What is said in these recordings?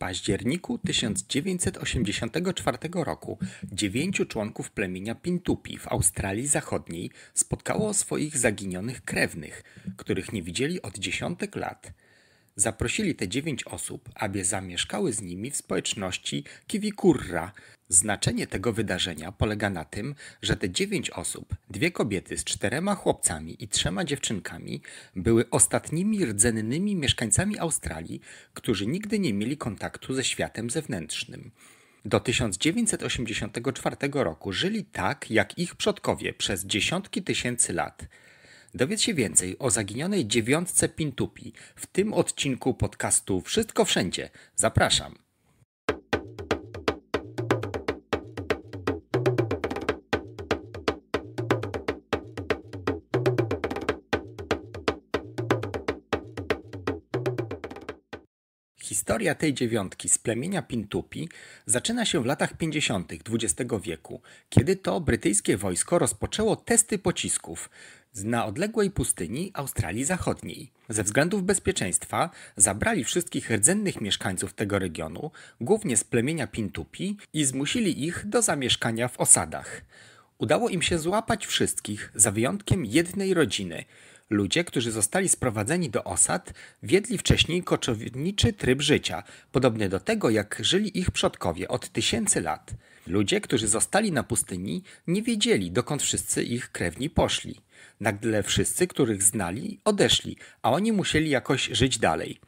październiku 1984 roku dziewięciu członków plemienia Pintupi w Australii Zachodniej spotkało swoich zaginionych krewnych, których nie widzieli od dziesiątek lat. Zaprosili te dziewięć osób, aby zamieszkały z nimi w społeczności Kiwikurra. Znaczenie tego wydarzenia polega na tym, że te dziewięć osób, dwie kobiety z czterema chłopcami i trzema dziewczynkami, były ostatnimi rdzennymi mieszkańcami Australii, którzy nigdy nie mieli kontaktu ze światem zewnętrznym. Do 1984 roku żyli tak, jak ich przodkowie przez dziesiątki tysięcy lat – Dowiedz się więcej o zaginionej dziewiątce Pintupi w tym odcinku podcastu Wszystko Wszędzie. Zapraszam. Historia tej dziewiątki z plemienia Pintupi zaczyna się w latach 50. XX wieku, kiedy to brytyjskie wojsko rozpoczęło testy pocisków na odległej pustyni Australii Zachodniej. Ze względów bezpieczeństwa zabrali wszystkich rdzennych mieszkańców tego regionu, głównie z plemienia Pintupi, i zmusili ich do zamieszkania w osadach. Udało im się złapać wszystkich, za wyjątkiem jednej rodziny. Ludzie, którzy zostali sprowadzeni do osad, wiedli wcześniej koczowniczy tryb życia, podobny do tego, jak żyli ich przodkowie od tysięcy lat. Ludzie, którzy zostali na pustyni, nie wiedzieli, dokąd wszyscy ich krewni poszli. Nagle wszyscy, których znali, odeszli, a oni musieli jakoś żyć dalej.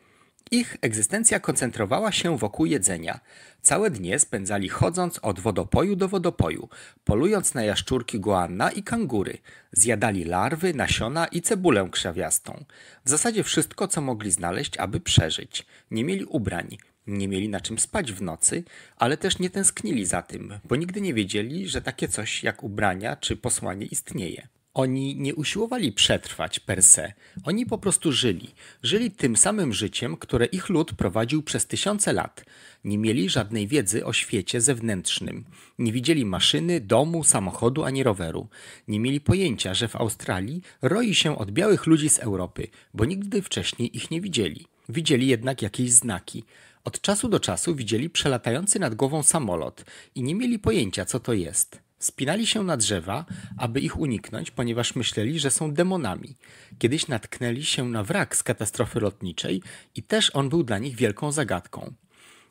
Ich egzystencja koncentrowała się wokół jedzenia. Całe dnie spędzali chodząc od wodopoju do wodopoju, polując na jaszczurki goanna i kangury. Zjadali larwy, nasiona i cebulę krzawiastą. W zasadzie wszystko, co mogli znaleźć, aby przeżyć. Nie mieli ubrań, nie mieli na czym spać w nocy, ale też nie tęsknili za tym, bo nigdy nie wiedzieli, że takie coś jak ubrania czy posłanie istnieje. Oni nie usiłowali przetrwać per se, oni po prostu żyli. Żyli tym samym życiem, które ich lud prowadził przez tysiące lat. Nie mieli żadnej wiedzy o świecie zewnętrznym. Nie widzieli maszyny, domu, samochodu ani roweru. Nie mieli pojęcia, że w Australii roi się od białych ludzi z Europy, bo nigdy wcześniej ich nie widzieli. Widzieli jednak jakieś znaki. Od czasu do czasu widzieli przelatający nad głową samolot i nie mieli pojęcia, co to jest. Spinali się na drzewa, aby ich uniknąć, ponieważ myśleli, że są demonami. Kiedyś natknęli się na wrak z katastrofy lotniczej i też on był dla nich wielką zagadką.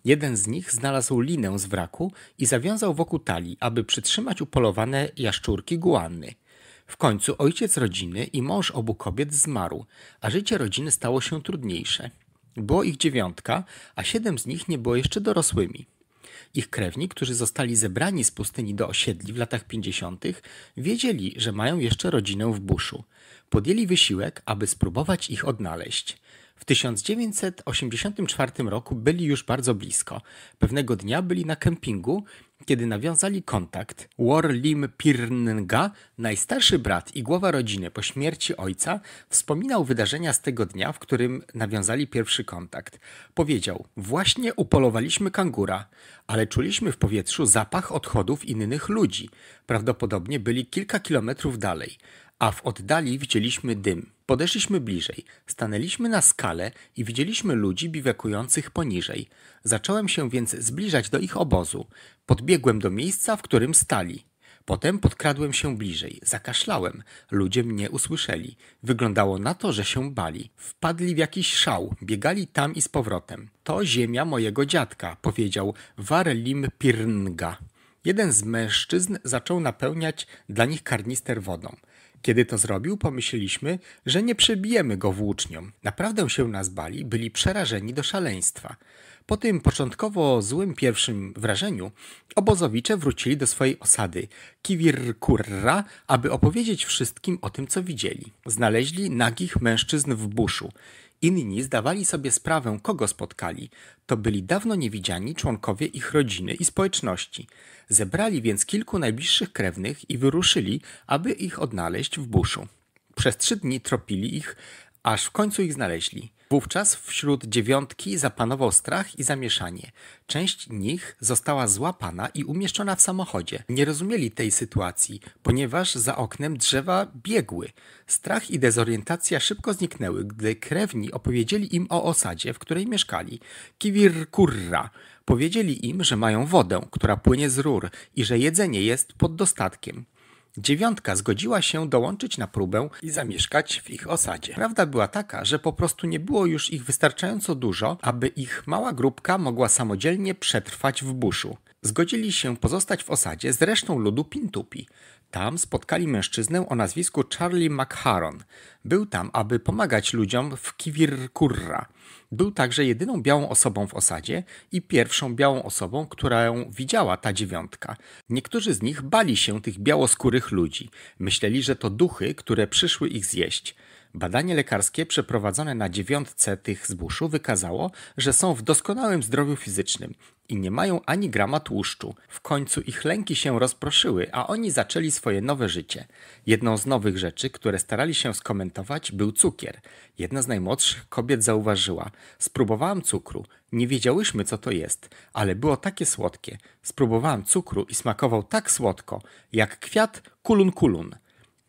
Jeden z nich znalazł linę z wraku i zawiązał wokół talii, aby przytrzymać upolowane jaszczurki guanny. W końcu ojciec rodziny i mąż obu kobiet zmarł, a życie rodziny stało się trudniejsze. Było ich dziewiątka, a siedem z nich nie było jeszcze dorosłymi. Ich krewni, którzy zostali zebrani z pustyni do osiedli w latach 50., wiedzieli, że mają jeszcze rodzinę w buszu. Podjęli wysiłek, aby spróbować ich odnaleźć. W 1984 roku byli już bardzo blisko. Pewnego dnia byli na kempingu kiedy nawiązali kontakt, Warlim Pirnga, najstarszy brat i głowa rodziny po śmierci ojca, wspominał wydarzenia z tego dnia, w którym nawiązali pierwszy kontakt. Powiedział: Właśnie upolowaliśmy kangura, ale czuliśmy w powietrzu zapach odchodów innych ludzi. Prawdopodobnie byli kilka kilometrów dalej a w oddali widzieliśmy dym. Podeszliśmy bliżej, stanęliśmy na skale i widzieliśmy ludzi biwakujących poniżej. Zacząłem się więc zbliżać do ich obozu. Podbiegłem do miejsca, w którym stali. Potem podkradłem się bliżej, zakaszlałem. Ludzie mnie usłyszeli. Wyglądało na to, że się bali. Wpadli w jakiś szał, biegali tam i z powrotem. To ziemia mojego dziadka, powiedział Warlim Pirnga. Jeden z mężczyzn zaczął napełniać dla nich karnister wodą. Kiedy to zrobił, pomyśleliśmy, że nie przebijemy go włócznią. Naprawdę się nas bali, byli przerażeni do szaleństwa. Po tym początkowo złym pierwszym wrażeniu, obozowicze wrócili do swojej osady Kiwirkurra, aby opowiedzieć wszystkim o tym, co widzieli. Znaleźli nagich mężczyzn w buszu. Inni zdawali sobie sprawę, kogo spotkali. To byli dawno niewidziani członkowie ich rodziny i społeczności. Zebrali więc kilku najbliższych krewnych i wyruszyli, aby ich odnaleźć w buszu. Przez trzy dni tropili ich, aż w końcu ich znaleźli. Wówczas wśród dziewiątki zapanował strach i zamieszanie. Część nich została złapana i umieszczona w samochodzie. Nie rozumieli tej sytuacji, ponieważ za oknem drzewa biegły. Strach i dezorientacja szybko zniknęły, gdy krewni opowiedzieli im o osadzie, w której mieszkali. Kiwir kurra. Powiedzieli im, że mają wodę, która płynie z rur i że jedzenie jest pod dostatkiem. Dziewiątka zgodziła się dołączyć na próbę i zamieszkać w ich osadzie. Prawda była taka, że po prostu nie było już ich wystarczająco dużo, aby ich mała grupka mogła samodzielnie przetrwać w buszu. Zgodzili się pozostać w osadzie z resztą ludu Pintupi. Tam spotkali mężczyznę o nazwisku Charlie McHaron. Był tam, aby pomagać ludziom w Kiwirkurra – był także jedyną białą osobą w osadzie i pierwszą białą osobą, którą widziała ta dziewiątka. Niektórzy z nich bali się tych białoskórych ludzi. Myśleli, że to duchy, które przyszły ich zjeść. Badanie lekarskie przeprowadzone na dziewiątce tych zbuszu wykazało, że są w doskonałym zdrowiu fizycznym i nie mają ani grama tłuszczu. W końcu ich lęki się rozproszyły, a oni zaczęli swoje nowe życie. Jedną z nowych rzeczy, które starali się skomentować, był cukier. Jedna z najmłodszych kobiet zauważyła: Spróbowałam cukru. Nie wiedziałyśmy, co to jest, ale było takie słodkie. Spróbowałam cukru i smakował tak słodko, jak kwiat kulun kulun.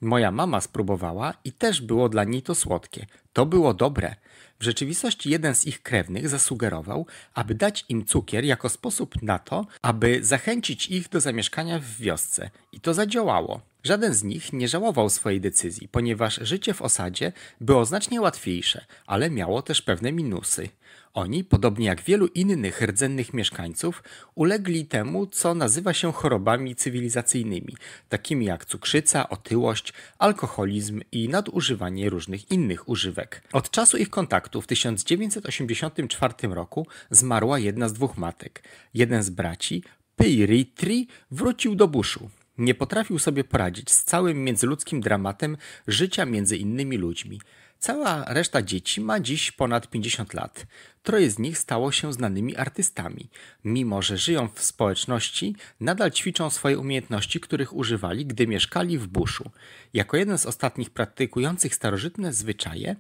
Moja mama spróbowała i też było dla niej to słodkie. To było dobre. W rzeczywistości jeden z ich krewnych zasugerował, aby dać im cukier jako sposób na to, aby zachęcić ich do zamieszkania w wiosce. I to zadziałało. Żaden z nich nie żałował swojej decyzji, ponieważ życie w osadzie było znacznie łatwiejsze, ale miało też pewne minusy. Oni, podobnie jak wielu innych rdzennych mieszkańców, ulegli temu, co nazywa się chorobami cywilizacyjnymi, takimi jak cukrzyca, otyłość, alkoholizm i nadużywanie różnych innych używek. Od czasu ich kontaktu w 1984 roku zmarła jedna z dwóch matek. Jeden z braci, Pyritri, wrócił do buszu. Nie potrafił sobie poradzić z całym międzyludzkim dramatem życia między innymi ludźmi. Cała reszta dzieci ma dziś ponad 50 lat. Troje z nich stało się znanymi artystami. Mimo, że żyją w społeczności, nadal ćwiczą swoje umiejętności, których używali, gdy mieszkali w buszu. Jako jeden z ostatnich praktykujących starożytne zwyczaje,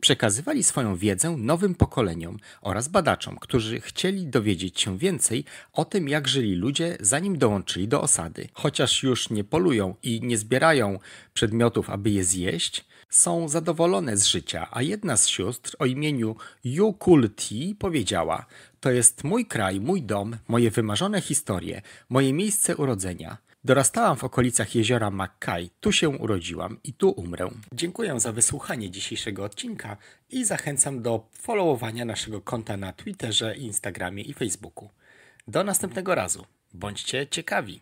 Przekazywali swoją wiedzę nowym pokoleniom oraz badaczom, którzy chcieli dowiedzieć się więcej o tym, jak żyli ludzie, zanim dołączyli do osady. Chociaż już nie polują i nie zbierają przedmiotów, aby je zjeść, są zadowolone z życia, a jedna z sióstr o imieniu Yukulti powiedziała: To jest mój kraj, mój dom, moje wymarzone historie, moje miejsce urodzenia. Dorastałam w okolicach jeziora Mackay, tu się urodziłam i tu umrę. Dziękuję za wysłuchanie dzisiejszego odcinka i zachęcam do followowania naszego konta na Twitterze, Instagramie i Facebooku. Do następnego razu. Bądźcie ciekawi.